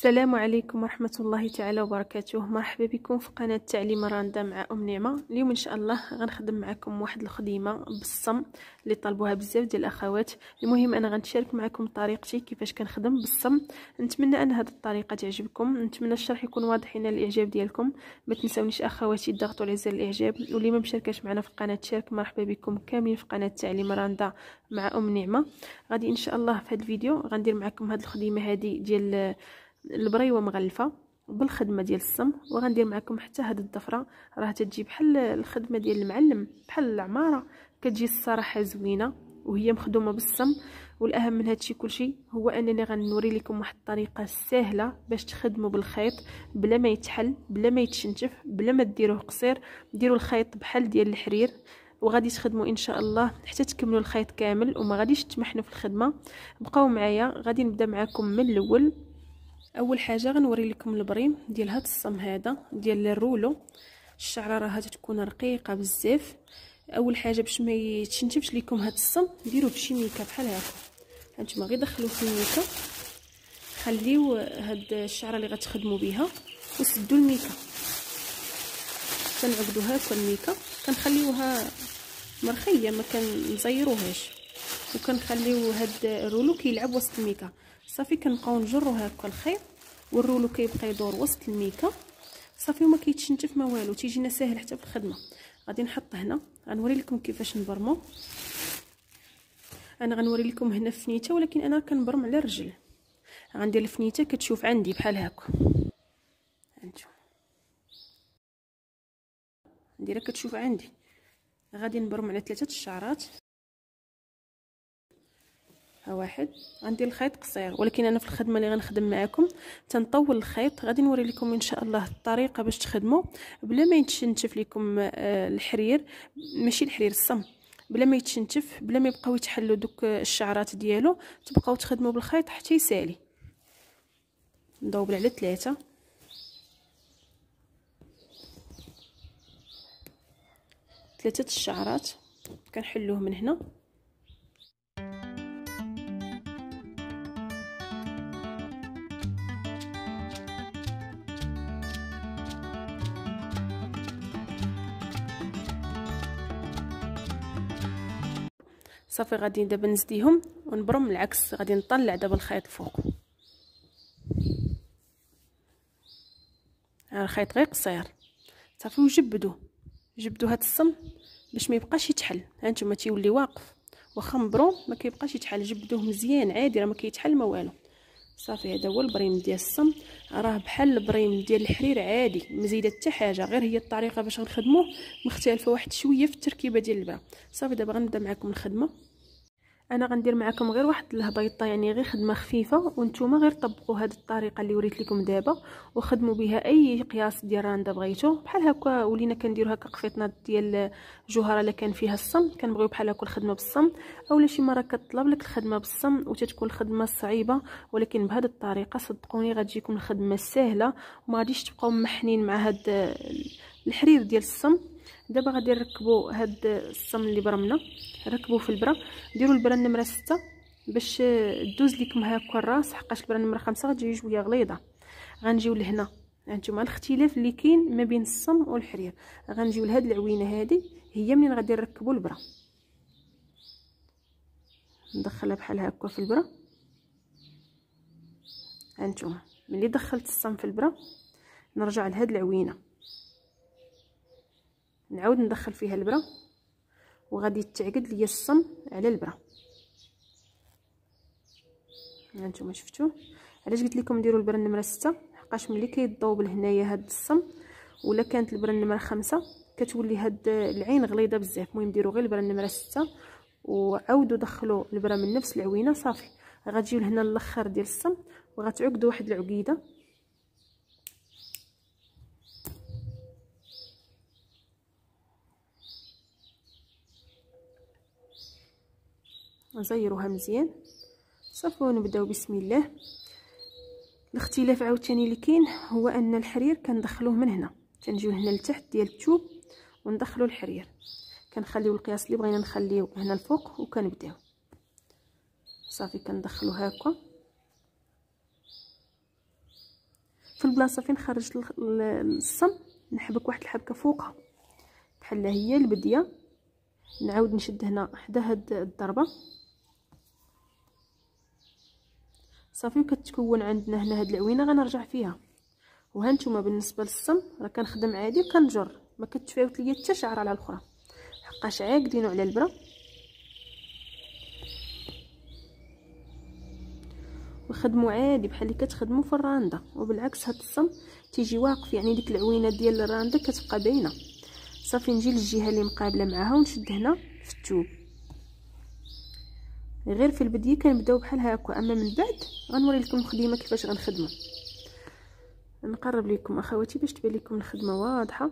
السلام عليكم ورحمة الله تعالى وبركاته مرحبا بكم في قناة تعليم راندا مع أم نعمة اليوم إن شاء الله غنخدم معكم واحد الخديمة بالصم اللي طلبوها بزاف ديال الأخوات المهم أنا غنشارك معكم طريقتي كيفاش كنخدم بالصم نتمنى أن هذه الطريقة تعجبكم نتمنى الشرح يكون واضح لنا الإعجاب ديالكم ما تنسونيش أخواتي تضغطوا على زر الإعجاب واللي ما مشاركاش معنا في القناة تشارك مرحبا بكم كاملين في قناة تعليم راندا مع أم نعمة غادي إن شاء الله في هذا الفيديو غندير معكم هذه الخديمة هذه ديال البريوه مغلفه بالخدمه ديال السم وغندير معكم حتى هاد الضفره راه تجي بحال الخدمه ديال المعلم بحال العماره كتجي الصراحه زوينه وهي مخدومه بالسم والاهم من هادشي كلشي هو انني غنوري لكم واحد الطريقه سهله باش تخدموا بالخيط بلا ما يتحل بلا ما يتشنجف بلا ما ديروه قصير ديروا الخيط بحال ديال الحرير وغادي تخدموا ان شاء الله حتى تكملوا الخيط كامل وما غاديش تمحنوا في الخدمه بقاو معايا غادي نبدا معكم من الاول اول حاجه غنوري لكم البريم ديال هاد الصم هذا ديال الرولو الشعره راه تكون رقيقه بزاف اول حاجه باش ما يتشنتفش لكم هاد الصم ديروه بشي ميكه بحال هكا هانتوما غير دخلوه في الميكه خليو هاد الشعره اللي غتخدموا بها وسدوا الميكه كنعقدوها في الميكه كنخليوها مرخيه ما كنزيروهاش وكنخليو هاد الرولو كيلعب وسط الميكه صافي كنبقاو نجرو هكا الخيط والرولو كيبقى يدور وسط الميكا صافي وما كيتشنتف ما والو تيجينا ساهل حتى في الخدمه غادي نحط هنا غنوري لكم كيفاش نبرمو انا غنوري لكم هنا فنيته ولكن انا كنبرم على الرجل غندير الفنيته كتشوف عندي بحال هكا هانتوما نديرها كتشوف عندي غادي نبرم على ثلاثه الشعرات ها واحد عندي الخيط قصير ولكن انا في الخدمه اللي غنخدم معاكم تنطول الخيط غادي نوري لكم ان شاء الله الطريقه باش تخدموا بلا ما يتشنتف لكم آه، الحرير ماشي الحرير الصم بلا ما يتشنتف بلا ما يبقاو يتحلوا دوك آه، الشعرات ديالو تبقاو تخدموا بالخيط حتى يسالي ندوبل على ثلاثة ثلاثه الشعرات كنحلوه من هنا صافي غادي دابا نزديهم ونبرم العكس غادي نطلع دابا الخيط الفوق الخيط غير قصير صافي وجبدو جبدو هاد الصم باش ما يبقاش يتحل هانتوما تيولي واقف واخا مبروم ما كيبقاش يتحل جبدوه مزيان عادي راه ما كيتحل ما والو صافي هذا هو البريم ديال الصمت راه بحال البريم ديال الحرير عادي ما زيد حتى حاجه غير هي الطريقه باش غنخدموه مختلفه واحد شويه في التركيبه ديال البرا صافي دابا غنبدا معكم الخدمه انا غندير معكم غير واحد الهبيطه يعني غير خدمه خفيفه وانتم غير طبقوا هذه الطريقه اللي وريت لكم دابا وخدموا بها اي قياس ديال راندا بغيتو بحال هكا ولينا كنديروا هكا قفيطنات ديال جوهره الا كان فيها الصم كنبغيو بحال هكا الخدمه بالصم اولا شي مره كطلب لك الخدمه بالصم وتتكون الخدمه صعيبه ولكن بهذه الطريقه صدقوني غتجيكم الخدمه سهله وما غاديش تبقاو محنين مع هاد الحرير ديال الصم دابا غادي نركبوا هاد الصم اللي برمنا ركبوه في البره ديروا البره نمره 6 باش دوز ليكم هاكا الراس حقاش البره نمره 5 غتجي شويه غليظه غنجيو لهنا هانتوما الاختلاف اللي كاين ما بين الصم والحرير غنجيو لهاد العوينه هادي هي منين غادي نركبوا البره ندخلها بحال هكا في البره هانتوما ملي دخلت الصم في البره نرجع لهاد العوينه نعاود ندخل فيها البره وغادي تعقد ليا الصم على البره هانتوما شفتوه علاش قلت لكم ديروا البره النمره 6 حقاش ملي كيضوب لهنايا هاد الصم ولا كانت البره النمره 5 كتولي هاد العين غليظه بزاف المهم ديروا غير البره النمره 6 وعاودوا دخلوا البره من نفس العوينه صافي غتجيو لهنا الاخر ديال الصم وغتعقدوا واحد العقيده نزيروها مزيان صافي ونبداو بسم الله الاختلاف عاوتاني اللي كاين هو ان الحرير كندخلوه من هنا تنجيو هنا لتحت ديال التوب وندخلو الحرير كنخليو القياس اللي بغينا نخليو هنا الفوق وكنبداو صافي كندخلو هاكا في البلاصه فين خرجت الصم نحبك واحد الحبكه فوقها بحال هي البديه نعاود نشد هنا حدا هاد الضربه صافي وكتكون عندنا هنا هاد العوينه غنرجع فيها وها نتوما بالنسبه للصم راه كنخدم عادي وكنجر ما كتفاوت ليا حتى شعره على الاخرى حقاش عاقدينو على البره وخدموا عادي بحال اللي كتخدموا في الرانده وبالعكس هاد الصم تيجي واقف يعني ديك العوينه ديال الرانده كتبقى باينه صافي نجي للجهه اللي مقابله معاها ونشد هنا في الثوب غير في البداية كنبداو بحال هكا اما من بعد غنوري لكم الخديمه كيفاش غنخدمها نقرب لكم اخواتي باش تبان لكم الخدمه واضحه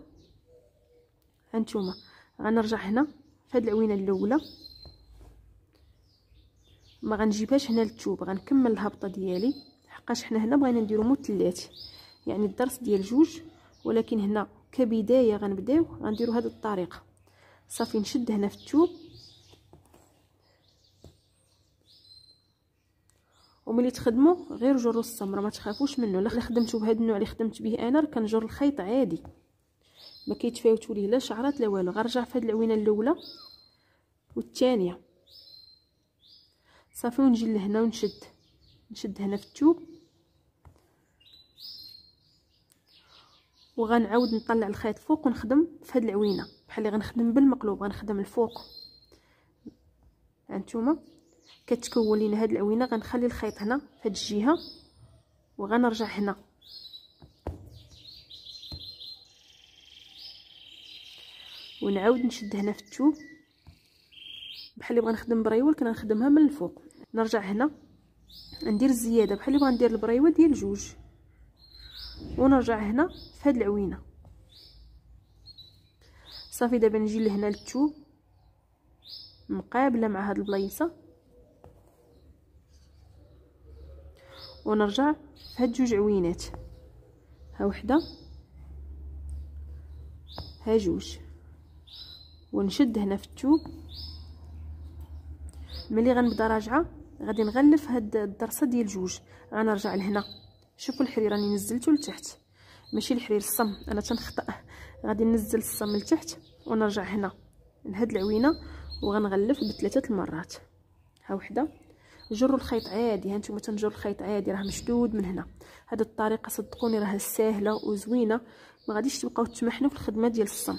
هانتوما غنرجع هنا فهاد العوينه الاولى ما غنجيبهاش هنا للثوب غنكمل الهبطه ديالي حقاش حنا هنا بغينا نديرو مثلث يعني الدرس ديال جوج ولكن هنا كبدايه غنبداو غنديرو هاد الطريقه صافي نشد هنا في الثوب وملي تخدمو غير جرو السمره ما تخافوش منه الا خدمتو بهذا النوع اللي خدمت به انا كنجر الخيط عادي ما كيتفاوتو ليه لا شعرات لا والو غنرجع في هذه العوينه الاولى والثانيه صافي ونجي لهنا ونشد نشد هنا في الثوب وغنعاود نطلع الخيط فوق ونخدم في هذه العوينه بحال اللي غنخدم بالمقلوب غنخدم الفوق هانتوما كتكون لينا هاد العوينه غنخلي الخيط هنا فهاد الجهه وغنرجع هنا ونعاود نشد هنا في الثوب بحال اللي بغا نخدم بريول كنخدمها من الفوق نرجع هنا ندير الزياده بحال اللي بغا ندير البريوه ديال جوج ونرجع هنا في هاد العوينه صافي دابا نجي لهنا للثوب مقابله مع هاد البلايصه ونرجع هاد جوج عوينات ها وحده ها جوج ونشد هنا في الثوب ملي غنبدا راجعه غادي نغلف هاد الدرسه ديال جوج غنرجع لهنا شوفوا الحرير راني نزلته لتحت ماشي الحرير الصم انا تنخطا غادي ننزل الصم لتحت ونرجع هنا لهاد العوينه وغنغلف بثلاثه المرات ها وحده جروا الخيط عادي هانتوما تنجروا الخيط عادي راه مشدود من هنا هاد الطريقه صدقوني راه ساهله وزوينه ما غاديش تبقاو تمحنوا في الخدمه ديال الصم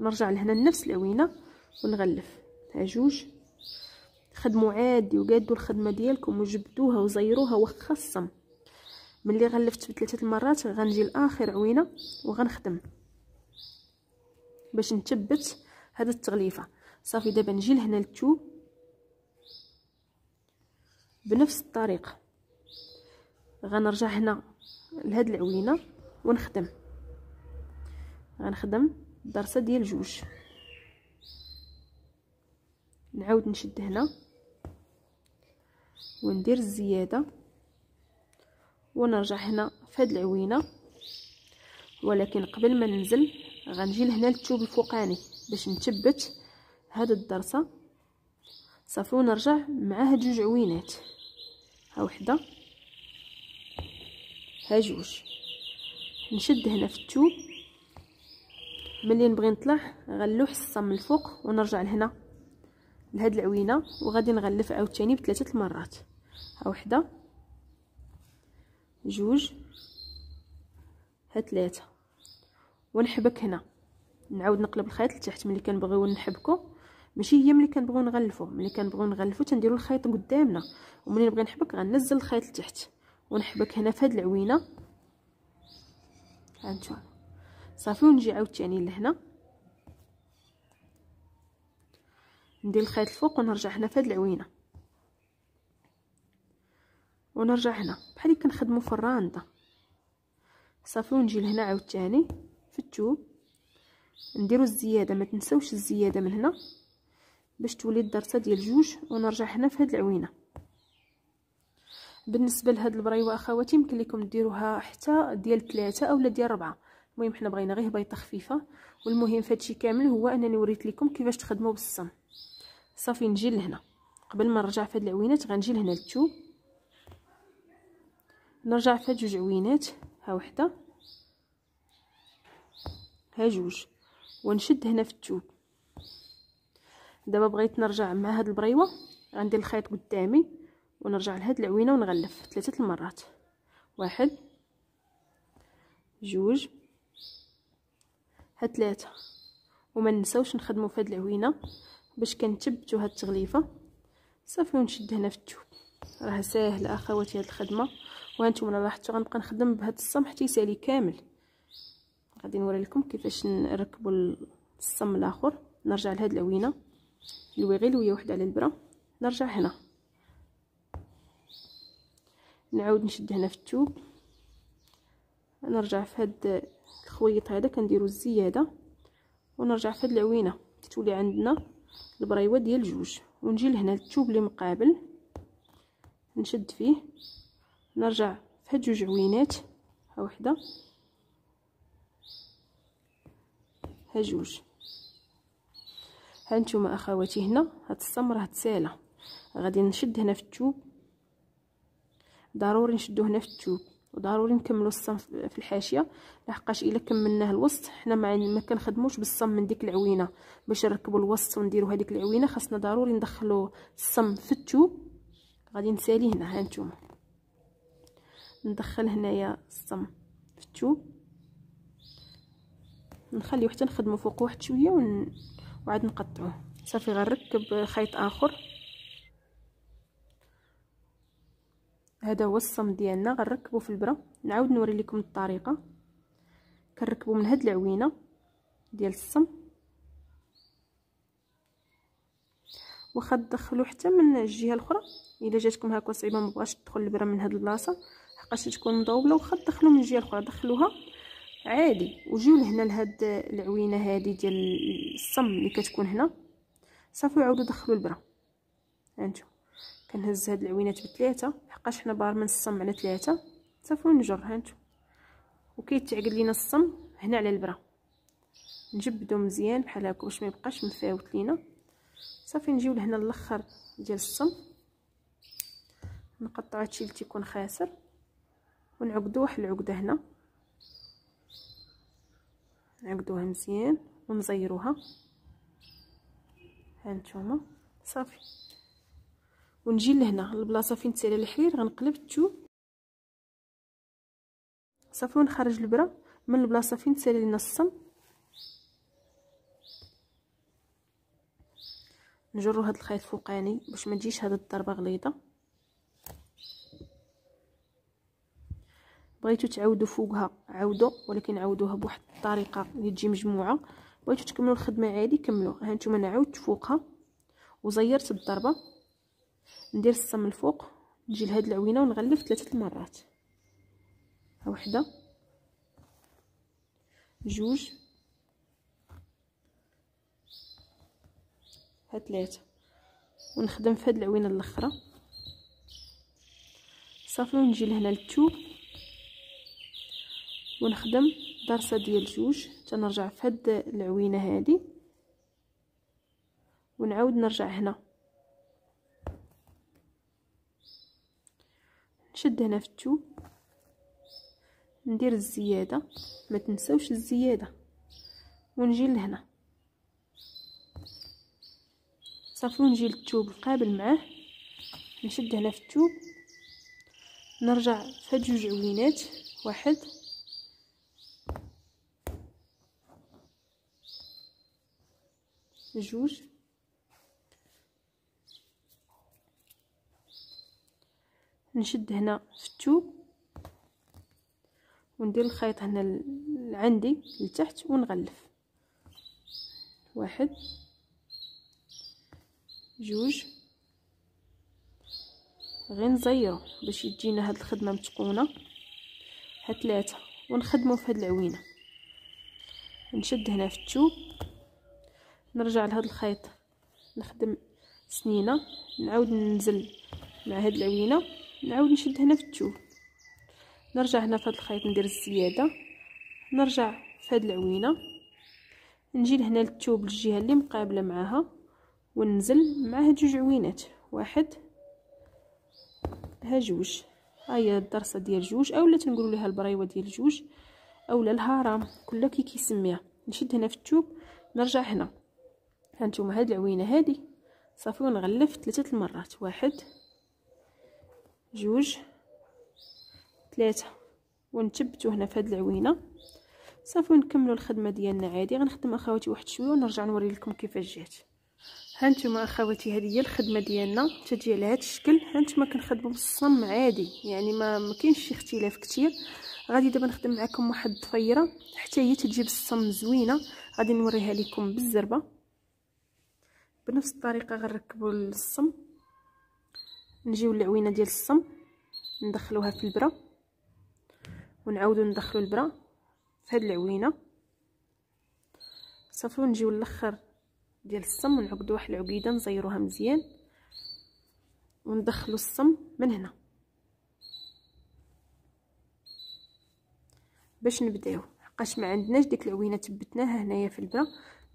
نرجع لهنا نفس العوينه ونغلف ها جوج خدموا عادي وقادوا الخدمه ديالكم وجبدوها وزيروها وخا الصم ملي غلفت بثلاثه المرات غنجي لاخر عوينه وغنخدم باش نثبت هاد التغليفه صافي دابا نجي لهنا للثوب بنفس الطريقه غنرجع هنا لهاد العوينه ونخدم غنخدم الدرسه ديال جوج نعاود نشد هنا وندير الزياده ونرجع هنا في هاد العوينه ولكن قبل ما ننزل غنجي لهنا للثوب الفوقاني باش نثبت هاد الدرسه صافي ونرجع مع هاد جوج عوينات ها وحده ها جوج نشد هنا في التوب ملي نبغي نطلع غنلوح الصم من الفوق ونرجع لهنا لهاد العوينه وغادي نغلف عاوتاني بثلاثه المرات ها وحده جوج ها ثلاثه ونحبك هنا نعاود نقلب الخيط لتحت ملي كنبغيو نحبكو ماشي هي ملي كنبغيو نغلفو ملي كنبغيو نغلفو تنديرو الخيط قدامنا وملي نبغي نحبك غنزل الخيط لتحت ونحبك هنا في هاد العوينه هانتوما صافي ونجي عاوتاني لهنا ندير الخيط الفوق ونرجع هنا في هاد العوينه ونرجع هنا بحال اللي كنخدمو في الرانده صافي ونجي لهنا عاوتاني في الثوب نديرو الزياده ما تنساوش الزياده من هنا باش تولي الدرسه ديال جوج ونرجع هنا في هاد العوينه بالنسبه لهاد البريوه اخواتي يمكن لكم ديروها حتى ديال ثلاثة اولا ديال ربعة المهم حنا بغينا غير بيضه خفيفه والمهم في هادشي كامل هو انني وريت لكم كيفاش تخدموا بالصم صافي نجي لهنا قبل ما نرجع في هاد العوينات غنجي لهنا للثوب نرجع في هاد جوج عوينات ها وحده ها جوج ونشد هنا في الثوب دابا بغيت نرجع مع هاد البريوه غندير الخيط قدامي ونرجع لهاد العوينه ونغلف ثلاثه المرات واحد جوج هاد ثلاثه وما ننساوش نخدموا في هاد العوينه باش كنثبتوا هاد التغليفه صافي ونشد هنا في التوب راه ساهله اخواتي هاد الخدمه وهانتوما لاحظتوا غنبقى نخدم بهاد الصم حتى يسالي كامل غادي نوري لكم كيفاش نركبوا الصم الاخر نرجع لهاد العوينه نلوي غير لويه وحده على البره نرجع هنا نعاود نشد هنا في الثوب نرجع في هاد الخويط هذا كنديرو الزياده ونرجع في هاد العوينه تولي عندنا البريوه ديال جوج ونجي لهنا التوب اللي مقابل نشد فيه نرجع في هاد جوج عوينات ها وحده ها جوج ها نتوما اخواتي هنا هاد السمر راه تساله غادي نشد هنا في الثوب ضروري نشدو هنا في الثوب وضروري نكملو الصم في الحاشيه لحقاش الا كملناه الوسط حنا ما ما كنخدموش بالصم من ديك العوينه باش نركبو الوسط ونديرو هذيك العوينه خاصنا ضروري ندخلو الصم في الثوب غادي نسالي هنا ها نتوما ندخل هنايا الصم في الثوب نخليو حتى نخدمو فوق واحد شويه ون... وعاد نقطعوه صافي غنركب خيط اخر هذا هو الصم ديالنا غنركبو في البرا نعاود نوري لكم الطريقه كنركبو من هاد العوينه ديال الصم واخا تدخلو حتى من الجهه الاخرى الا جاتكم هكا صعيبه مبغاش تدخل البرا من هاد البلاصه حقاش تكون مضوبله واخا تدخلو من الجهه الاخرى دخلوها عادي وجيو لهنا لهاد العوينه هادي ديال الصم اللي كتكون هنا صافي وعاودوا دخلوا البره هانتوما كنهز هاد العوينات بثلاثه حقاش حنا بار من الصم على ثلاثه صافي ونجر هانتوما وكيتعقد لينا الصم هنا على البره نجبدو مزيان بحال هكا باش ما يبقاش مفاوت لينا صافي نجيو لهنا الاخر ديال الصم نقطعو هادشي اللي تيكون خاسر ونعقدو واحد العقده هنا نعقدوها مزيان ونزيروها هانتوما صافي ونجي لهنا البلاصه فين تسالى الحرير غنقلب الثوب صافي ونخرج البره من البلاصه فين تسالى لنا الصم نجرو هاد الخيط فوقاني باش ما تجيش هاد الضربه غليظه بغيتو تعاودوا فوقها عاودوا ولكن عاودوها بواحد الطريقه اللي تجي مجموعه بغيتو تكملوا الخدمه عادي كملوا ها نتوما انا عاودت فوقها وزيرت الضربه ندير السم الفوق نجي لهاد العوينه ونغلف ثلاثه المرات ها وحده جوج ها ثلاثه ونخدم في هاد العوينه الاخرى صافي ونجي لهنا للثوب ونخدم درسة ديال جوج تنرجع في هاد العوينة هادي ونعاود نرجع هنا نشد هنا في التوب ندير الزيادة ما تنسوش الزيادة ونجي لهنا صافي ونجي للتوب القابل معاه نشد هنا في التوب نرجع في هاد جوج عوينات واحد جوج نشد هنا في التوب وندير الخيط هنا عندي لتحت ونغلف واحد جوج غير نزيرو باش يجينا هاد الخدمه متقونه ها ثلاثه ونخدمو في هاد العوينه نشد هنا في التوب نرجع لهذا الخيط نخدم سنينه نعاود ننزل مع هاد العوينه نعاود نشد هنا في التوب نرجع هنا في هاد الخيط ندير الزياده نرجع في هاد العوينه نجي لهنا للتوب الجهه اللي مقابله معاها وننزل مع هاد جوج عوينات واحد ها جوج هي الدرسه ديال جوج اولا تنقولوا لها البريوه ديال جوج اولا الهرم كل كي كيسميها نشد هنا في التوب نرجع هنا هانتوما هاد العوينه هادي صافي ونغلف ثلاثه المرات واحد جوج ثلاثه ونثبتو هنا في هاد العوينه صافي ونكملوا الخدمه ديالنا عادي غنخدم اخواتي واحد شويه ونرجع نوري لكم كيفاش جات هانتوما اخواتي هذه هي الخدمه ديالنا تجي على هذا الشكل هانتوما كنخدموا بالصم عادي يعني ما ما كاينش شي اختلاف كثير غادي دابا نخدم معكم واحد الضفيره حتى هي تجي بالصم زوينه غادي نوريها لكم بالزربه بنفس الطريقه غنركبوا الصم نجيو العوينه ديال الصم ندخلوها في البره ونعاودو ندخلو البره في هاد العوينه صافي ونجيو للاخر ديال الصم ونعقدو واحد العقيده نزيروها مزيان وندخلو الصم من هنا باش نبداو حقاش ما عندناش ديك العوينه ثبتناها هنايا في البره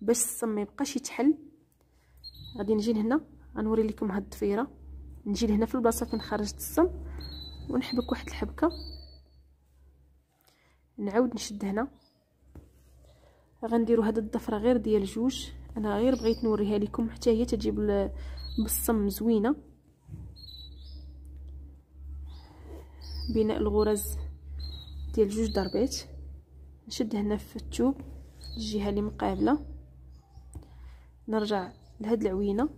باش الصم ما يبقاش يتحل غادي نجي لهنا غنوري لكم هاد الضفيره نجي لهنا في البلاصه فين خرجت الصم ونحبك واحد الحبكه نعاود نشد هنا غنديروا هاد الضفره غير ديال جوج انا غير بغيت نوريها لكم حتى هي تجيب بالصم زوينه بناء الغرز ديال جوج ضربات نشد هنا في الثوب الجهه اللي مقابله نرجع لهاد العوينه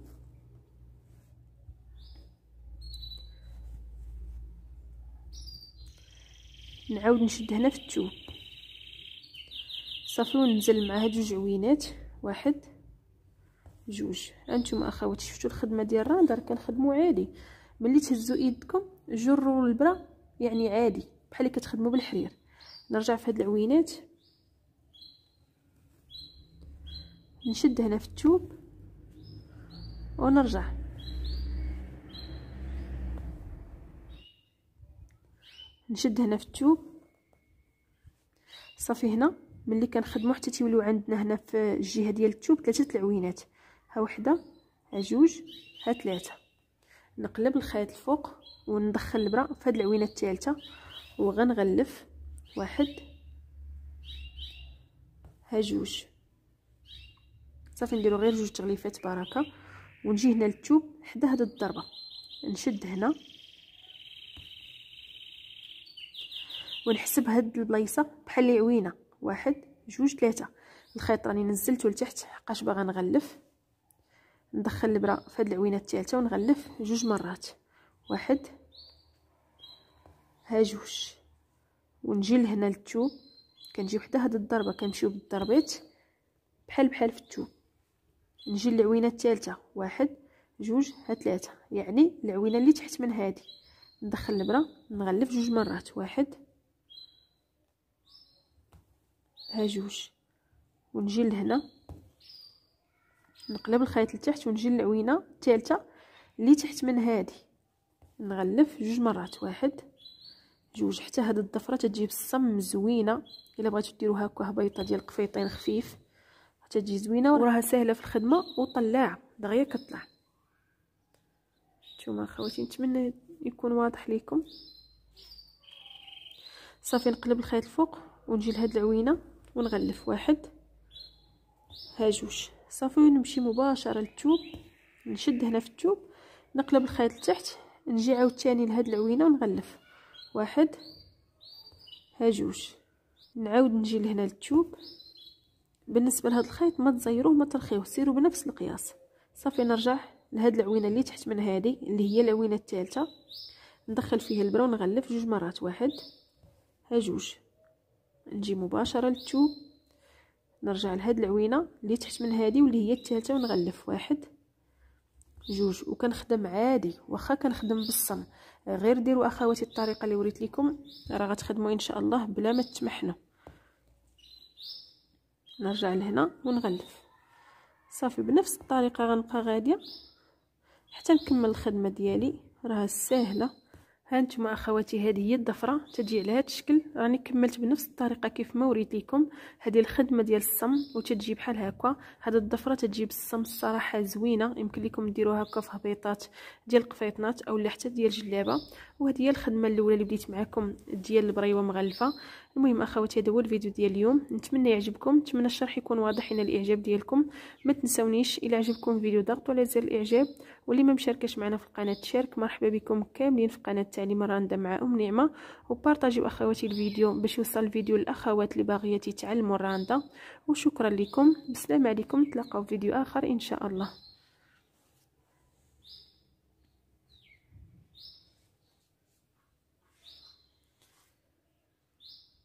نعاود نشد هنا في التوب صافي ونزل معها جوج عوينات واحد جوج انتم اخواتي شفتوا الخدمه ديال راندر كنخدموا عادي ملي تهزوا ايدكم جروا البرا يعني عادي بحال اللي كتخدموا بالحرير نرجع في هاد العوينات نشد هنا في التوب ونرجع نشد هنا في التوب صافي هنا ملي كنخدمو حتى تيوليو عندنا هنا في الجهه ديال التوب ثلاثه العوينات ها وحده ها جوج ها ثلاثه نقلب الخيط الفوق وندخل البرا في هاد العوينه الثالثه وغنغلف واحد ها جوج صافي نديرو غير جوج تغليفات بركه ونجي هنا للتوب حدا هاد الضربه نشد هنا ونحسب هاد البلايصه بحال عوينة واحد جوج ثلاثه الخيط راني نزلته لتحت حقاش باغا نغلف ندخل البرا في هاد العوينه الثالثه ونغلف جوج مرات واحد ها جوج ونجي لهنا للتوب كنجي وحده هاد الضربه كنمشيو بالضربات بحال بحال في التوب نجي للعوينه الثالثه واحد جوج ها ثلاثه يعني العوينه اللي تحت من هذه ندخل الابره نغلف جوج مرات واحد ها جوج ونجي لهنا نقلب الخيط لتحت ونجي للعوينه الثالثه اللي تحت من هذه نغلف جوج مرات واحد جوج حتى هاد الضفره تجيب الصم زوينه الا بغيتو ديروها هكا هبيطه ديال قفيطين خفيف تجي زوينه وراها سهله في الخدمه وطلع دغيا كطلع نتوما خواتي نتمنى يكون واضح ليكم صافي نقلب الخيط الفوق ونجي لهاد العوينه ونغلف واحد ها جوج صافي ونمشي مباشره للثوب نشد هنا في الثوب نقلب الخيط لتحت نجي عاوتاني لهاد العوينه ونغلف واحد ها جوج نعاود نجي لهنا للثوب بالنسبه لهذا الخيط ما تزيروه ما ترخيوه سيروا بنفس القياس صافي نرجع لهاد العوينه اللي تحت من هذه اللي هي العوينه الثالثه ندخل فيها البرا ونغلف جوج مرات واحد ها جوج نجي مباشره للتو نرجع لهاد العوينه اللي تحت من هذه واللي هي الثالثه ونغلف واحد جوج وكنخدم عادي واخا كنخدم بالصم غير ديروا اخواتي الطريقه اللي وريت لكم راه غتخدموا ان شاء الله بلا ما تمحنوا نرجع لهنا ونغلف صافي بنفس الطريقه غنبقى غاديه حتى نكمل الخدمه ديالي راها ساهله هانتوما اخواتي هذه هي الضفره تجي على هذا الشكل راني كملت بنفس الطريقه كيف ما وريت لكم هذه الخدمه ديال الصم وتجي بحال هكا هذه الضفره تجي الصم الصراحه زوينه يمكن لكم ديروها هكا في هبيطات ديال قفيطنات اولا حتى ديال جلابه وهذه هي الخدمه الاولى اللي بديت معكم ديال البريوه مغلفه المهم اخواتي هذا هو الفيديو ديال اليوم نتمنى يعجبكم نتمنى الشرح يكون واضح لنا الاعجاب ديالكم ما تنسونيش الى عجبكم الفيديو ضغطوا على زر الاعجاب واللي ما مشاركش معنا في القناه تشارك مرحبا بكم كاملين في قناه تعليم راندا مع ام نعمه وبارطاجيو اخواتي الفيديو باش يوصل الفيديو للاخوات اللي باغيات يتعلموا راندا وشكرا لكم بسلام عليكم نتلاقاو في فيديو اخر ان شاء الله